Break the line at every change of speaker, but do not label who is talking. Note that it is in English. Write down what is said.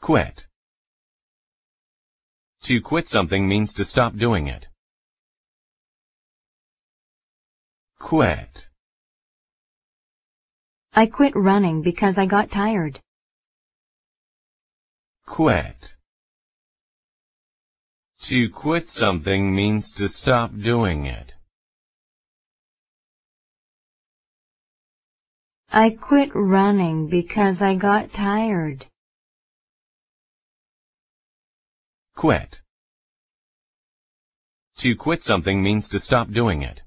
Quit. To quit something means to stop doing it. Quit.
I quit running because I got tired.
Quit. To quit something means to stop doing it.
I quit running because I got tired.
Quit. To quit something means to stop doing it.